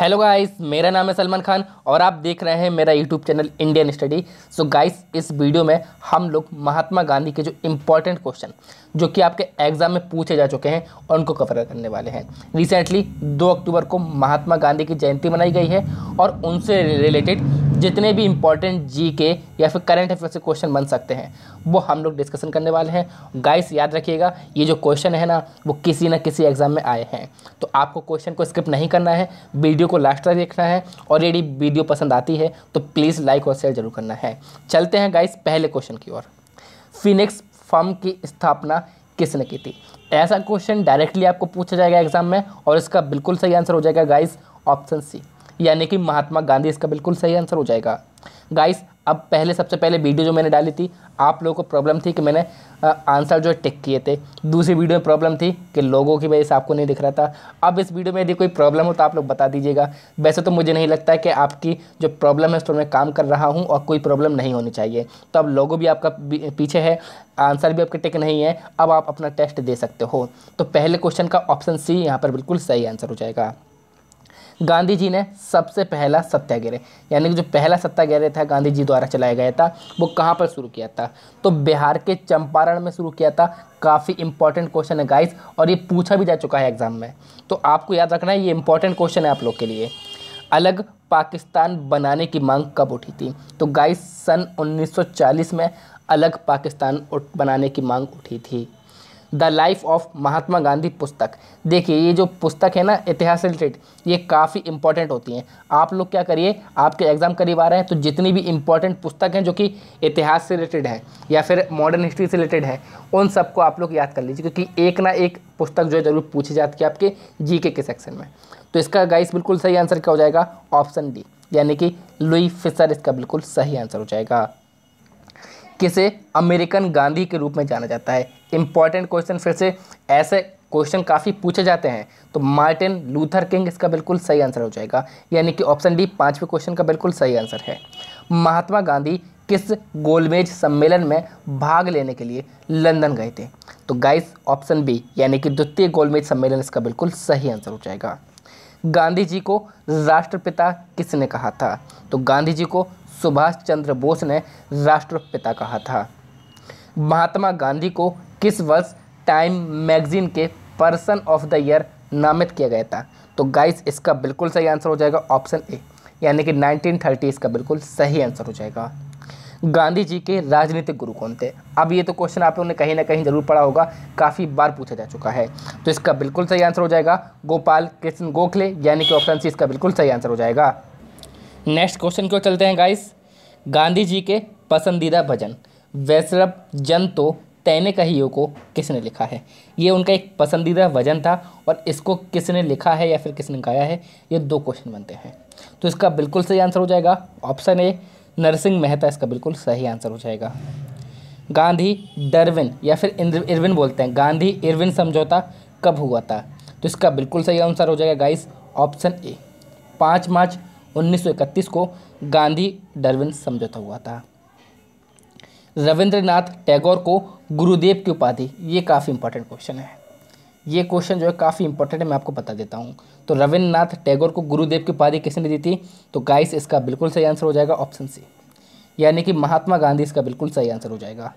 hello guys मेरा नाम है सलमान खान और आप देख रहे हैं मेरा YouTube channel Indian study so guys इस वीडियो में हम लोग महात्मा गांधी के जो इम्पोर्टेंट क्वेश्चन जो कि आपके एग्ज़ाम में पूछे जा चुके हैं और उनको कवर करने वाले हैं रिसेंटली दो अक्टूबर को महात्मा गांधी की जयंती मनाई गई है और उनसे रिलेटेड जितने भी इंपॉर्टेंट जी के या फिर करंट अफेयर से क्वेश्चन बन सकते हैं वो हम लोग डिस्कशन करने वाले हैं गाइस याद रखिएगा ये जो क्वेश्चन है ना वो किसी ना किसी एग्ज़ाम में आए हैं तो आपको क्वेश्चन को स्किप नहीं करना है वीडियो को लास्ट तक देखना है और यदि वीडियो पसंद आती है तो प्लीज़ लाइक और शेयर जरूर करना है चलते हैं गाइस पहले क्वेश्चन की ओर फिनिक्स फर्म की स्थापना किसने की थी ऐसा क्वेश्चन डायरेक्टली आपको पूछा जाएगा एग्जाम में और इसका बिल्कुल सही आंसर हो जाएगा गाइस ऑप्शन सी यानी कि महात्मा गांधी इसका बिल्कुल सही आंसर हो जाएगा गाइस अब पहले सबसे पहले वीडियो जो मैंने डाली थी आप लोगों को प्रॉब्लम थी कि मैंने आंसर जो है टिक किए थे दूसरी वीडियो में प्रॉब्लम थी कि लोगों की वजह से आपको नहीं दिख रहा था अब इस वीडियो में यदि कोई प्रॉब्लम हो तो आप लोग बता दीजिएगा वैसे तो मुझे नहीं लगता है कि आपकी जो प्रॉब्लम है उस पर मैं काम कर रहा हूँ और कोई प्रॉब्लम नहीं होनी चाहिए तो अब लोगों भी आपका पीछे है आंसर भी आपके टिक नहीं है अब आप अपना टेस्ट दे सकते हो तो पहले क्वेश्चन का ऑप्शन सी यहाँ पर बिल्कुल सही आंसर हो जाएगा गांधी जी ने सबसे पहला सत्याग्रह यानी कि जो पहला सत्याग्रह था गांधी जी द्वारा चलाया गया था वो कहाँ पर शुरू किया था तो बिहार के चंपारण में शुरू किया था काफ़ी इंपॉर्टेंट क्वेश्चन है गाइस और ये पूछा भी जा चुका है एग्जाम में तो आपको याद रखना है ये इंपॉर्टेंट क्वेश्चन है आप लोग के लिए अलग पाकिस्तान बनाने की मांग कब उठी थी तो गाइस सन 1940 में अलग पाकिस्तान बनाने की मांग उठी थी the life of Mahatma Gandhi पुस्तक देखिए ये जो पुस्तक है ना इतिहास रिलेटेड ये काफ़ी इंपॉर्टेंट होती हैं आप लोग क्या करिए आपके एग्ज़ाम करीब आ रहे हैं तो जितनी भी इंपॉर्टेंट पुस्तक हैं जो कि इतिहास से रिलेटेड है या फिर मॉडर्न हिस्ट्री से रिलेटेड है उन सबको आप लोग याद कर लीजिए क्योंकि एक ना एक पुस्तक जो है ज़रूर पूछी जाती है आपके जी के सेक्शन में तो इसका गाइस बिल्कुल सही आंसर क्या हो जाएगा ऑप्शन डी यानी कि लुई फिसर इसका बिल्कुल सही आंसर हो जाएगा किसे अमेरिकन गांधी के रूप में जाना जाता है इंपॉर्टेंट क्वेश्चन फिर से ऐसे क्वेश्चन काफ़ी पूछे जाते हैं तो मार्टिन लूथर किंग इसका बिल्कुल सही आंसर हो जाएगा यानी कि ऑप्शन डी पाँचवें क्वेश्चन का बिल्कुल सही आंसर है महात्मा गांधी किस गोलमेज सम्मेलन में भाग लेने के लिए लंदन गए थे तो गाइस ऑप्शन बी यानी कि द्वितीय गोलमेज सम्मेलन इसका बिल्कुल सही आंसर हो जाएगा गांधी जी को राष्ट्रपिता किसने कहा था तो गांधी जी को सुभाष चंद्र बोस ने राष्ट्रपिता कहा था महात्मा गांधी को किस वर्ष टाइम मैगजीन के पर्सन ऑफ द ईयर नामित किया गया था तो गाइस इसका बिल्कुल सही आंसर हो जाएगा ऑप्शन ए यानी कि 1930 इसका बिल्कुल सही आंसर हो जाएगा गांधी जी के राजनीतिक गुरु कौन थे अब ये तो क्वेश्चन आप लोगों ने कहीं ना कहीं जरूर पढ़ा होगा काफ़ी बार पूछा जा चुका है तो इसका बिल्कुल सही आंसर हो जाएगा गोपाल कृष्ण गोखले यानी कि ऑप्शन सी इसका बिल्कुल सही आंसर हो जाएगा नेक्स्ट क्वेश्चन क्यों चलते हैं गाइस गांधी जी के पसंदीदा भजन वैसरभ जन तो तैने कहियो को किसने लिखा है ये उनका एक पसंदीदा भजन था और इसको किसने लिखा है या फिर किसने गाया है ये दो क्वेश्चन बनते हैं तो इसका बिल्कुल सही आंसर हो जाएगा ऑप्शन ए नरसिंह मेहता इसका बिल्कुल सही आंसर हो जाएगा गांधी डरविन या फिर इरविन बोलते हैं गांधी इरविन समझौता कब हुआ था तो इसका बिल्कुल सही आंसर हो जाएगा गाइस ऑप्शन ए पाँच मार्च 1931 को गांधी डरविन समझौता हुआ था रविंद्रनाथ टैगोर को गुरुदेव की उपाधि ये काफ़ी इंपॉर्टेंट क्वेश्चन है ये क्वेश्चन जो है काफ़ी इंपॉर्टेंट है मैं आपको बता देता हूँ तो रविंद्रनाथ टैगोर को गुरुदेव की उपाधि किसने दी थी तो गाइस इसका बिल्कुल सही आंसर हो जाएगा ऑप्शन सी यानी कि महात्मा गांधी इसका बिल्कुल सही आंसर हो जाएगा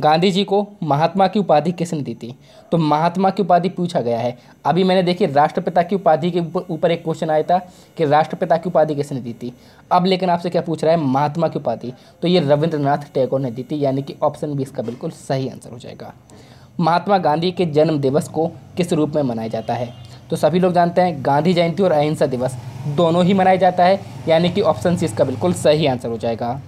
गांधी जी को महात्मा की उपाधि किसने दी थी तो महात्मा की उपाधि पूछा गया है अभी मैंने देखिए राष्ट्रपिता की उपाधि के ऊपर एक क्वेश्चन आया था कि राष्ट्रपिता की उपाधि किसने दी थी अब लेकिन आपसे क्या पूछ रहा है महात्मा की उपाधि तो ये रविंद्रनाथ टैगोर ने दी थी यानी कि ऑप्शन बी इसका बिल्कुल सही आंसर हो जाएगा महात्मा गांधी के जन्म दिवस को किस रूप में मनाया जाता है तो सभी लोग जानते हैं गांधी जयंती और अहिंसा दिवस दोनों ही मनाया जाता है यानी कि ऑप्शन सी इसका बिल्कुल सही आंसर हो जाएगा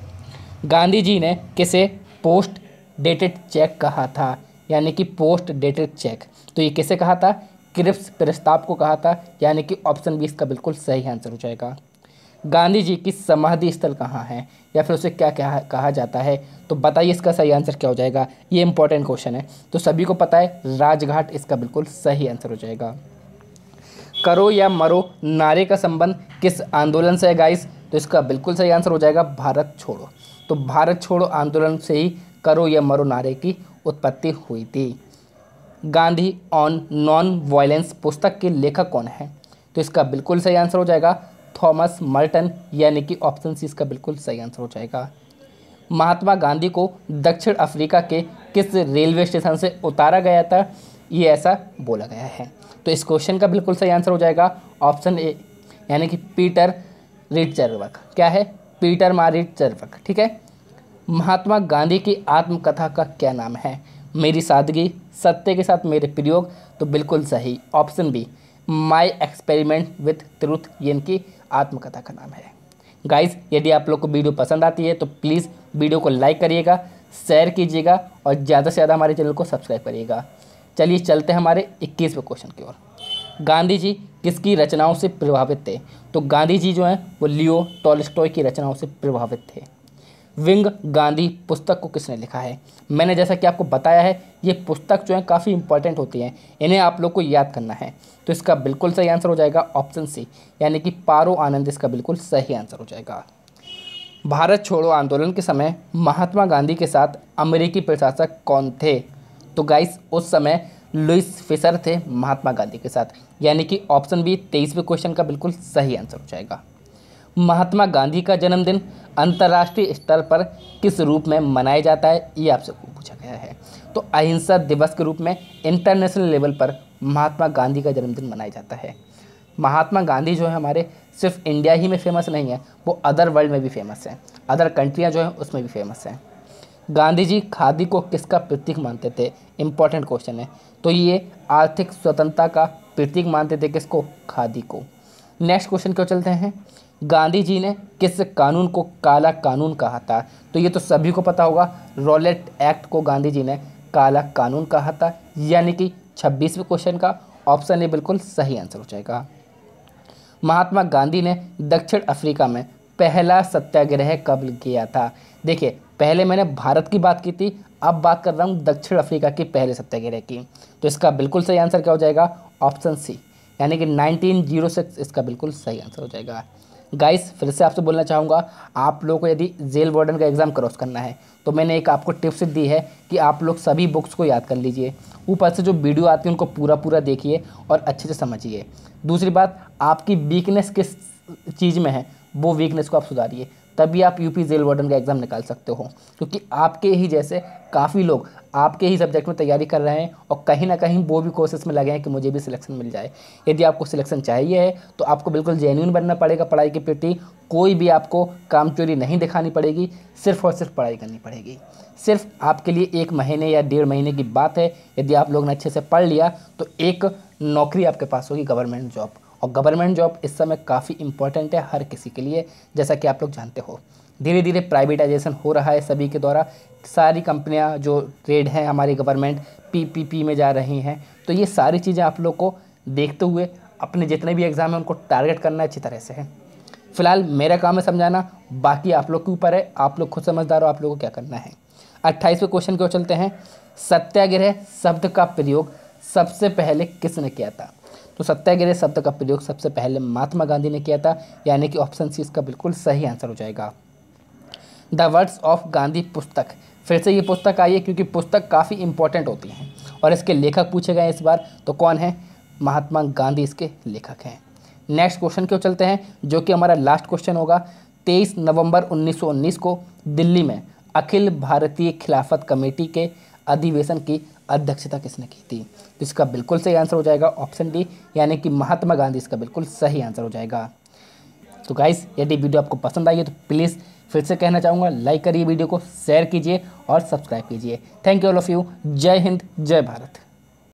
गांधी जी ने किसे पोस्ट डेटेड चेक कहा था यानी कि पोस्ट डेटेड चेक तो ये कैसे कहा था क्रिप्स प्रस्ताव को कहा था यानी कि ऑप्शन बी इसका बिल्कुल सही आंसर हो जाएगा गांधी जी की समाधि स्थल कहाँ है या फिर उसे क्या क्या कहा जाता है तो बताइए इसका सही आंसर क्या हो जाएगा ये इंपॉर्टेंट क्वेश्चन है तो सभी को पता है राजघाट इसका बिल्कुल सही आंसर हो जाएगा करो या मरो नारे का संबंध किस आंदोलन से है गाइस तो इसका बिल्कुल सही आंसर हो जाएगा भारत छोड़ो तो भारत छोड़ो आंदोलन से ही करो या मरो नारे की उत्पत्ति हुई थी गांधी ऑन नॉन वायलेंस पुस्तक के लेखक कौन है तो इसका बिल्कुल सही आंसर हो जाएगा थॉमस मल्टन यानी कि ऑप्शन सी इसका बिल्कुल सही आंसर हो जाएगा महात्मा गांधी को दक्षिण अफ्रीका के किस रेलवे स्टेशन से उतारा गया था ये ऐसा बोला गया है तो इस क्वेश्चन का बिल्कुल सही आंसर हो जाएगा ऑप्शन ए यानी कि पीटर रिट क्या है पीटर मारिट ठीक है महात्मा गांधी की आत्मकथा का क्या नाम है मेरी सादगी सत्य के साथ मेरे प्रयोग तो बिल्कुल सही option B my experiment with truth ये इनकी आत्मकथा का नाम है गाइस यदि आप लोग को वीडियो पसंद आती है तो प्लीज़ वीडियो को लाइक करिएगा शेयर कीजिएगा और ज़्यादा से ज़्यादा हमारे चैनल को सब्सक्राइब करिएगा चलिए चलते हैं हमारे इक्कीसवें क्वेश्चन की ओर गांधी जी किसकी रचनाओं से प्रभावित थे तो गांधी जी जो हैं वो लियो टॉलस्टॉय की रचनाओं से प्रभावित थे विंग गांधी पुस्तक को किसने लिखा है मैंने जैसा कि आपको बताया है ये पुस्तक जो है काफ़ी इंपॉर्टेंट होती हैं इन्हें आप लोग को याद करना है तो इसका बिल्कुल सही आंसर हो जाएगा ऑप्शन सी यानी कि पारो आनंद इसका बिल्कुल सही आंसर हो जाएगा भारत छोड़ो आंदोलन के समय महात्मा गांधी के साथ अमेरिकी प्रशासक कौन थे तो गाइस उस समय लुइस फिशर थे महात्मा गांधी के साथ यानी कि ऑप्शन बी तेईसवें क्वेश्चन का बिल्कुल सही आंसर हो जाएगा महात्मा गांधी का जन्मदिन अंतर्राष्ट्रीय स्तर पर किस रूप में मनाया जाता है ये आपसे पूछा गया है तो अहिंसा दिवस के रूप में इंटरनेशनल लेवल पर महात्मा गांधी का जन्मदिन मनाया जाता है महात्मा गांधी जो है हमारे सिर्फ इंडिया ही में फेमस नहीं है वो अदर वर्ल्ड में भी फेमस हैं अदर कंट्रियाँ जो हैं उसमें भी फेमस हैं गांधी जी खादी को किसका प्रतीक मानते थे इम्पॉर्टेंट क्वेश्चन है तो ये आर्थिक स्वतंत्रता का प्रतीक मानते थे किसको खादी को नेक्स्ट क्वेश्चन क्यों चलते हैं गांधी जी ने किस कानून को काला कानून कहा था तो ये तो सभी को पता होगा रॉलेट एक्ट को गांधी जी ने काला कानून कहा था यानी कि छब्बीसवें क्वेश्चन का ऑप्शन ए बिल्कुल सही आंसर हो जाएगा महात्मा गांधी ने दक्षिण अफ्रीका में पहला सत्याग्रह कब किया था देखिए पहले मैंने भारत की बात की थी अब बात कर रहा हूँ दक्षिण अफ्रीका की पहले सत्याग्रह की तो इसका बिल्कुल सही आंसर क्या हो जाएगा ऑप्शन सी यानी कि 1906 इसका बिल्कुल सही आंसर हो जाएगा गाइस फिर से आपसे बोलना चाहूँगा आप लोगों को यदि जेल वार्डन का एग्ज़ाम क्रॉस करना है तो मैंने एक आपको टिप्स दी है कि आप लोग सभी बुक्स को याद कर लीजिए ऊपर से जो वीडियो आती है उनको पूरा पूरा देखिए और अच्छे से समझिए दूसरी बात आपकी वीकनेस किस चीज़ में है वो वीकनेस को आप सुधारिए तभी आप यूपी जेल वार्डन का एग्ज़ाम निकाल सकते हो क्योंकि आपके ही जैसे काफ़ी लोग आपके ही सब्जेक्ट में तैयारी कर रहे हैं और कहीं ना कहीं वो भी कोशिश में लगे हैं कि मुझे भी सिलेक्शन मिल जाए यदि आपको सिलेक्शन चाहिए है तो आपको बिल्कुल जेन्यून बनना पड़ेगा पढ़ाई के प्रति कोई भी आपको काम चोरी नहीं दिखानी पड़ेगी सिर्फ और सिर्फ पढ़ाई करनी पड़ेगी सिर्फ आपके लिए एक महीने या डेढ़ महीने की बात है यदि आप लोग ने अच्छे से पढ़ लिया तो एक नौकरी आपके पास होगी गवर्नमेंट जॉब और गवर्नमेंट जॉब इस समय काफ़ी इंपॉर्टेंट है हर किसी के लिए जैसा कि आप लोग जानते हो धीरे धीरे प्राइवेटाइजेशन हो रहा है सभी के द्वारा सारी कंपनियां जो ट्रेड हैं हमारी गवर्नमेंट पीपीपी में जा रही हैं तो ये सारी चीज़ें आप लोग को देखते हुए अपने जितने भी एग्ज़ाम हैं उनको टारगेट करना अच्छी तरह से है फिलहाल मेरा काम है समझाना बाकी आप लोग के ऊपर है आप लोग खुद समझदार हो आप लोगों को क्या करना है अट्ठाईसवें क्वेश्चन क्यों चलते हैं सत्याग्रह शब्द का प्रयोग सबसे पहले किसने किया था तो सत्याग्रह शब्द का प्रयोग सबसे पहले महात्मा गांधी ने किया था यानी कि ऑप्शन सी इसका बिल्कुल सही आंसर हो जाएगा द वर्ड्स ऑफ गांधी पुस्तक फिर से ये पुस्तक आई है क्योंकि पुस्तक काफ़ी इंपॉर्टेंट होती हैं और इसके लेखक पूछे गए इस बार तो कौन है महात्मा गांधी इसके लेखक हैं नेक्स्ट क्वेश्चन क्यों चलते हैं जो कि हमारा लास्ट क्वेश्चन होगा तेईस नवंबर 1919 को दिल्ली में अखिल भारतीय खिलाफत कमेटी के अधिवेशन की अध्यक्षता किसने की थी तो इसका बिल्कुल सही आंसर हो जाएगा ऑप्शन डी यानी कि महात्मा गांधी इसका बिल्कुल सही आंसर हो जाएगा तो गाइस यदि वीडियो आपको पसंद आई है तो प्लीज़ फिर से कहना चाहूँगा लाइक करिए वीडियो को शेयर कीजिए और सब्सक्राइब कीजिए thank you all of you जय हिंद जय भारत